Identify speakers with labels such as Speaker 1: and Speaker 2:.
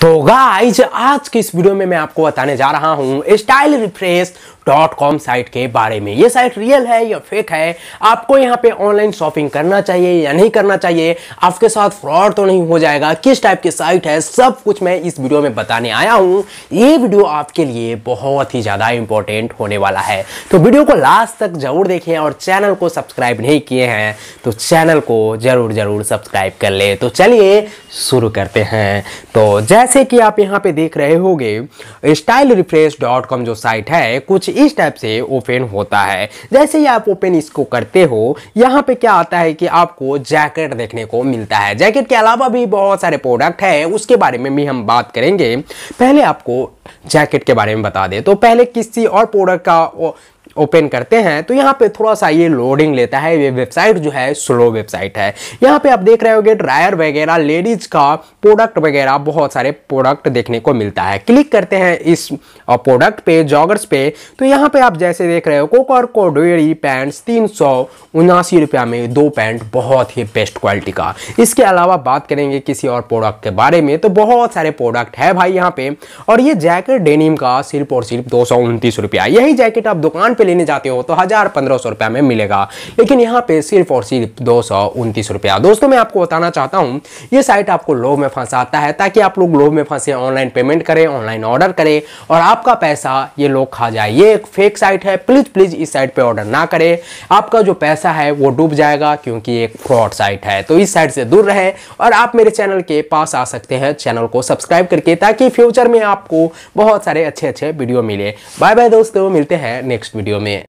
Speaker 1: तो गाइज आज के इस वीडियो में मैं आपको बताने जा रहा हूँ style refresh dot com site के बारे में ये साइट रियल है या फेक है आपको यहाँ पे ऑनलाइन शॉपिंग करना चाहिए या नहीं करना चाहिए आपके साथ फ्रॉड तो नहीं हो जाएगा किस टाइप की साइट है सब कुछ मैं इस वीडियो में बताने आया हूँ ये वीडियो आपके लिए बहुत ही ज़्यादा इंपॉर्टेंट होने वाला है तो वीडियो को लास्ट तक जरूर देखें और चैनल को सब्सक्राइब नहीं किए हैं तो चैनल को जरूर जरूर सब्सक्राइब कर ले तो चलिए शुरू करते हैं तो जैसे जैसे कि आप यहाँ पे देख रहे होंगे स्टाइल रिफ्रेश डॉट कॉम जो साइट है कुछ इस टाइप से ओपन होता है जैसे ही आप ओपन इसको करते हो यहाँ पे क्या आता है कि आपको जैकेट देखने को मिलता है जैकेट के अलावा भी बहुत सारे प्रोडक्ट हैं उसके बारे में भी हम बात करेंगे पहले आपको जैकेट के बारे में बता दें तो पहले किसी और प्रोडक्ट का ओपन करते हैं तो यहाँ पे थोड़ा सा ये लोडिंग लेता है ये वेबसाइट जो है स्लो वेबसाइट है यहाँ पे आप देख रहे होंगे ड्रायर वगैरह लेडीज का प्रोडक्ट वगैरह बहुत सारे प्रोडक्ट देखने को मिलता है क्लिक करते हैं इस प्रोडक्ट पे जॉगर्स पे तो यहाँ पे आप जैसे देख रहे हो कोकर को पैंट्स तीन सौ उनासी रुपया में दो पैंट बहुत ही बेस्ट क्वालिटी का इसके अलावा बात करेंगे किसी और प्रोडक्ट के बारे में तो बहुत सारे प्रोडक्ट है भाई यहाँ पे और ये जैकेट डेनिम का सिर्फ और सिर्फ दो सौ रुपया यही जैकेट आप दुकान पर लेने जाते हो तो हज़ार पंद्रह सौ रुपया में मिलेगा लेकिन यहाँ पे सिर्फ और सिर्फ दो सौ उनतीस रुपया दोस्तों मैं आपको बताना चाहता हूँ ये साइट आपको लोभ में फंसाता है ताकि आप लोग लोभ में फंसे ऑनलाइन पेमेंट करें ऑनलाइन ऑर्डर करें और आपका पैसा ये लोग खा जाए ये एक फेक साइट है प्लीज़ प्लीज़ इस साइट पर ऑर्डर ना करें आपका जो पैसा है वो डूब जाएगा क्योंकि एक फ्रॉड साइट है तो इस साइट से दूर रहे और आप मेरे चैनल के पास आ सकते हैं चैनल को सब्सक्राइब करके ताकि फ्यूचर में आपको बहुत सारे अच्छे अच्छे वीडियो मिले बाय बाय दोस्तों मिलते हैं नेक्स्ट वीडियो video me.